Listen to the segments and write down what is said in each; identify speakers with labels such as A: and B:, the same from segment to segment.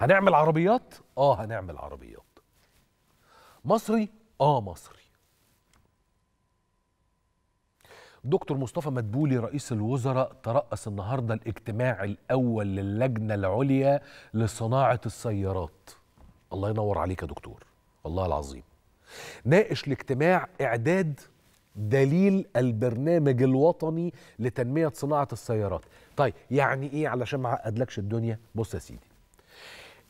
A: هنعمل عربيات اه هنعمل عربيات مصري اه مصري دكتور مصطفى مدبولي رئيس الوزراء ترأس النهارده الاجتماع الأول للجنة العليا لصناعة السيارات. الله ينور عليك يا دكتور، والله العظيم. ناقش الاجتماع إعداد دليل البرنامج الوطني لتنمية صناعة السيارات. طيب يعني إيه علشان ما أعقدلكش الدنيا؟ بص يا سيدي.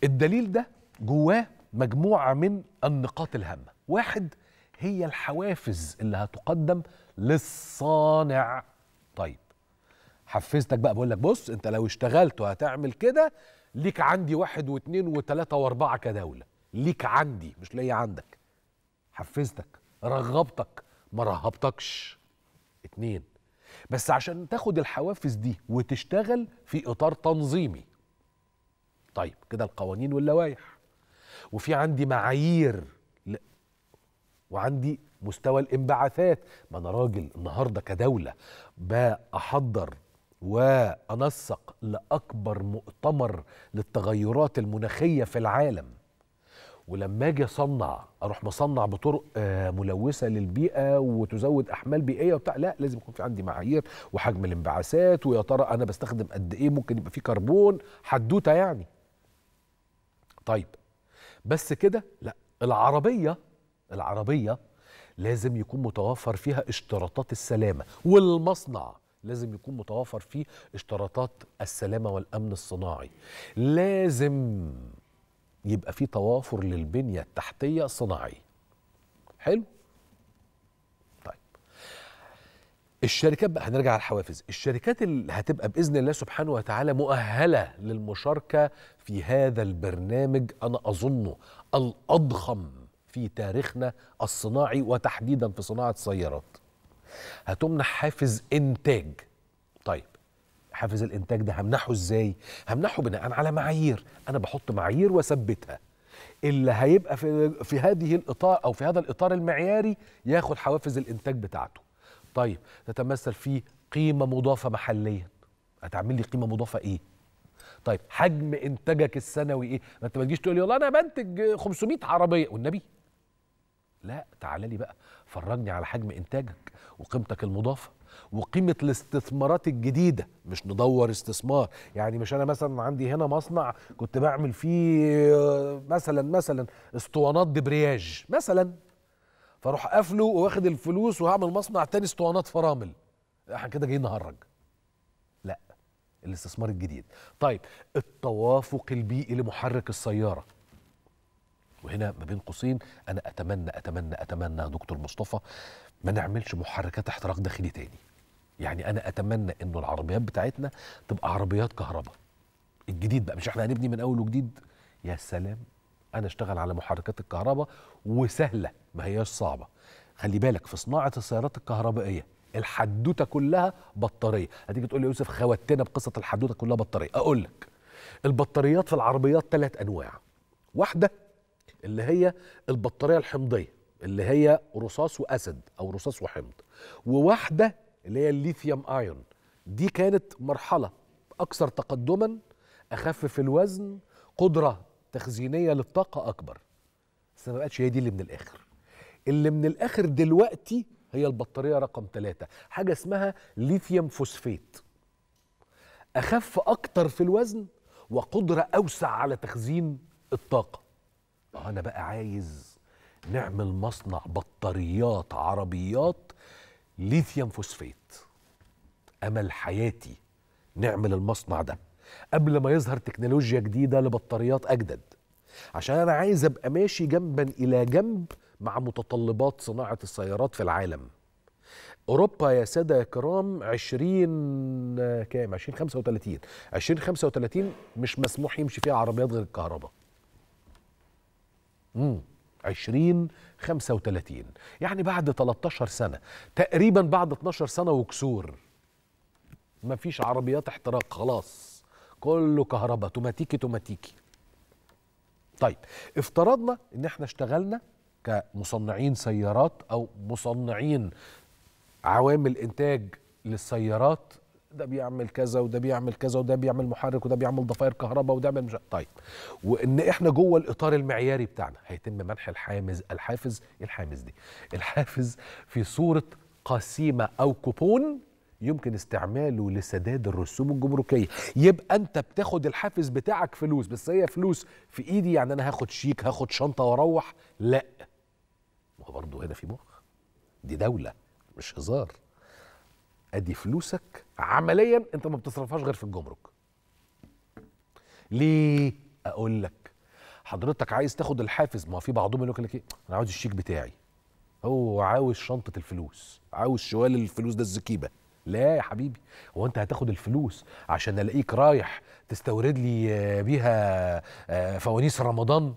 A: الدليل ده جواه مجموعة من النقاط الهامة واحد هي الحوافز اللي هتقدم للصانع طيب حفزتك بقى بقول لك بص انت لو اشتغلت وهتعمل كده ليك عندي واحد واثنين وثلاثة واربعة كدولة ليك عندي مش ليا عندك حفزتك رغبتك ما رهبتكش اتنين بس عشان تاخد الحوافز دي وتشتغل في اطار تنظيمي طيب كده القوانين واللوائح وفي عندي معايير وعندي مستوى الانبعاثات ما انا راجل النهارده كدوله باحضر وانسق لاكبر مؤتمر للتغيرات المناخيه في العالم ولما اجي اصنع اروح مصنع بطرق آه، ملوثه للبيئه وتزود احمال بيئيه وبتاع لا لازم يكون في عندي معايير وحجم الانبعاثات ويا ترى انا بستخدم قد ايه ممكن يبقى في كربون حدوته يعني طيب بس كده لا العربية العربية لازم يكون متوفر فيها اشتراطات السلامة والمصنع لازم يكون متوفر فيه اشتراطات السلامة والأمن الصناعي لازم يبقى فيه توافر للبنية التحتية الصناعية حلو الشركات بقى هنرجع على الحوافز الشركات اللي هتبقى باذن الله سبحانه وتعالى مؤهله للمشاركه في هذا البرنامج انا اظنه الاضخم في تاريخنا الصناعي وتحديدا في صناعه السيارات هتمنح حافز انتاج طيب حافز الانتاج ده همنحه ازاي همنحه بناء على معايير انا بحط معايير واثبتها اللي هيبقى في في هذه الاطار او في هذا الاطار المعياري ياخد حوافز الانتاج بتاعته طيب تتمثل في قيمه مضافه محليا هتعمل لي قيمه مضافه ايه طيب حجم انتاجك السنوي ايه ما انت ما تجيش تقول لي والله انا بنتج 500 عربيه والنبي لا تعالى لي بقى فرجني على حجم انتاجك وقيمتك المضافه وقيمه الاستثمارات الجديده مش ندور استثمار يعني مش انا مثلا عندي هنا مصنع كنت بعمل فيه آه، مثلا مثلا اسطوانات دبرياج مثلا فاروح قافله واخد الفلوس وهعمل مصنع تاني اسطوانات فرامل احنا كده جايين نهرج لا الاستثمار الجديد طيب التوافق البيئي لمحرك السياره وهنا ما بين قوسين انا اتمنى اتمنى اتمنى يا دكتور مصطفى ما نعملش محركات احتراق داخلي تاني يعني انا اتمنى انه العربيات بتاعتنا تبقى عربيات كهرباء الجديد بقى مش احنا هنبني من اول وجديد يا سلام انا اشتغل على محركات الكهرباء وسهله ما هياش صعبه خلي بالك في صناعه السيارات الكهربائيه الحدوته كلها بطاريه هتيجي تقول لي يوسف خوتنا بقصه الحدوته كلها بطاريه اقول لك البطاريات في العربيات ثلاث انواع واحده اللي هي البطاريه الحمضيه اللي هي رصاص واسد او رصاص وحمض وواحده اللي هي الليثيوم ايون دي كانت مرحله اكثر تقدما اخفف الوزن قدره تخزينيه للطاقه اكبر بس ما بقتش هي دي اللي من الاخر اللي من الاخر دلوقتي هي البطاريه رقم ثلاثة حاجه اسمها ليثيوم فوسفيت اخف اكتر في الوزن وقدره اوسع على تخزين الطاقه انا بقى عايز نعمل مصنع بطاريات عربيات ليثيوم فوسفيت امل حياتي نعمل المصنع ده قبل ما يظهر تكنولوجيا جديده لبطاريات اجدد عشان انا عايز ابقى ماشي جنبا الى جنب مع متطلبات صناعه السيارات في العالم اوروبا يا ساده يا كرام 20 كام 2035 2035 مش مسموح يمشي فيها عربيات غير الكهرباء امم 2035 يعني بعد 13 سنه تقريبا بعد 12 سنه وكسور مفيش عربيات احتراق خلاص كله كهرباء توماتيكي توماتيكي طيب افترضنا ان احنا اشتغلنا كمصنعين سيارات او مصنعين عوامل انتاج للسيارات ده بيعمل كذا وده بيعمل كذا وده بيعمل محرك وده بيعمل ضفاير كهرباء وده بيعمل مش طيب وان احنا جوه الاطار المعياري بتاعنا هيتم منح الحامز الحافز إيه الحامز دي الحافز في صوره قسيمه او كوبون يمكن استعماله لسداد الرسوم الجمركيه يبقى انت بتاخد الحافز بتاعك فلوس بس هي فلوس في ايدي يعني انا هاخد شيك هاخد شنطه واروح لا ما هو برضه هنا في مخ دي دوله مش هزار ادي فلوسك عمليا انت ما بتصرفهاش غير في الجمرك ليه اقول لك حضرتك عايز تاخد الحافز ما في بعضهم يقول لك ايه انا عاوز الشيك بتاعي هو عاوز شنطه الفلوس عاوز شوال الفلوس ده الزكيبه لا يا حبيبي هو انت هتاخد الفلوس عشان الاقيك رايح تستورد لي آه، بيها آه، فوانيس رمضان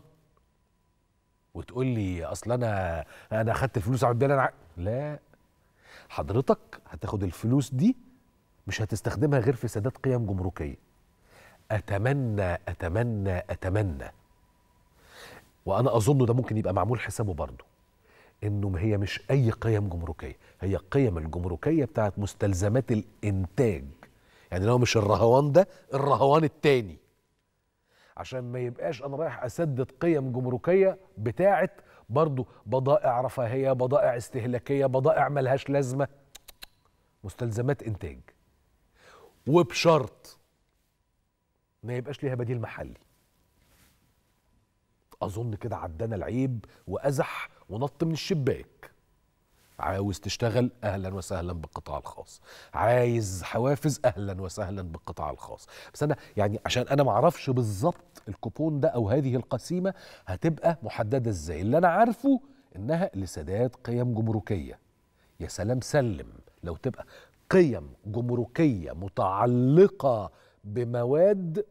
A: وتقول لي اصل انا انا اخدت الفلوس اعمل بيها انا لا حضرتك هتاخد الفلوس دي مش هتستخدمها غير في سداد قيم جمركيه اتمنى اتمنى اتمنى وانا اظن ده ممكن يبقى معمول حسابه برضه انه هي مش اي قيم جمركيه هي القيم الجمركيه بتاعت مستلزمات الانتاج يعني لو مش الرهوان ده الرهوان التاني عشان ما يبقاش انا رايح اسدد قيم جمركيه بتاعت برضو بضائع رفاهيه بضائع استهلاكيه بضائع ملهاش لازمه مستلزمات انتاج وبشرط ما يبقاش ليها بديل محلي اظن كده عدانا العيب وازح ونط من الشباك عاوز تشتغل اهلا وسهلا بالقطاع الخاص عايز حوافز اهلا وسهلا بالقطاع الخاص بس انا يعني عشان انا ما اعرفش بالظبط الكوبون ده او هذه القسيمه هتبقى محدده ازاي اللي انا عارفه انها لسداد قيم جمركيه يا سلام سلم لو تبقى قيم جمركيه متعلقه بمواد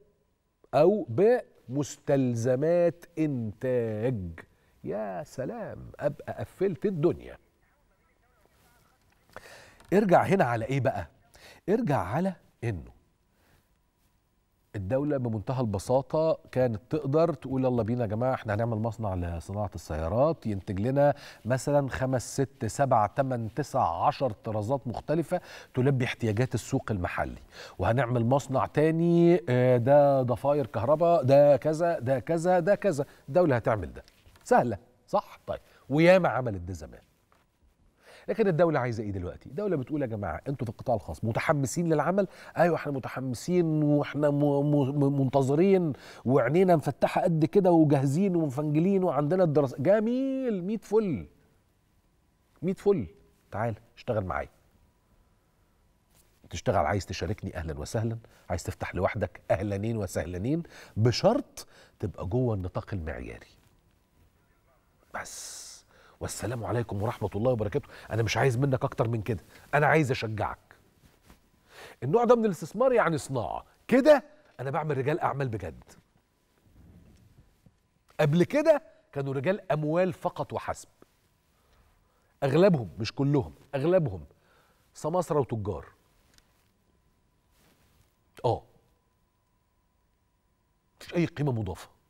A: او بمستلزمات انتاج يا سلام ابقى قفلت الدنيا ارجع هنا على ايه بقى ارجع على انه الدولة بمنتهى البساطة كانت تقدر تقول يلا بينا يا جماعة احنا هنعمل مصنع لصناعة السيارات ينتج لنا مثلا خمس ست سبع تمن تسع عشر طرازات مختلفة تلبي احتياجات السوق المحلي وهنعمل مصنع تاني آه، ده ضفاير كهرباء ده كذا ده كذا ده كذا الدولة هتعمل ده سهله صح طيب وياما عملت ده زمان لكن الدولة عايزة ايه دلوقتي؟ الدولة بتقول يا جماعة انتوا في القطاع الخاص متحمسين للعمل؟ ايوه احنا متحمسين واحنا منتظرين وعينينا مفتحة قد كده وجاهزين ومفنجلين وعندنا الدراسة جميل 100 فل 100 فل تعال اشتغل معايا تشتغل عايز تشاركني اهلا وسهلا عايز تفتح لوحدك اهلنين وسهلنين بشرط تبقى جوه النطاق المعياري بس والسلام عليكم ورحمة الله وبركاته أنا مش عايز منك أكتر من كده أنا عايز أشجعك النوع ده من الاستثمار يعني صناعة كده أنا بعمل رجال أعمال بجد قبل كده كانوا رجال أموال فقط وحسب أغلبهم مش كلهم أغلبهم سماسرة وتجار آه مفيش أي قيمة مضافة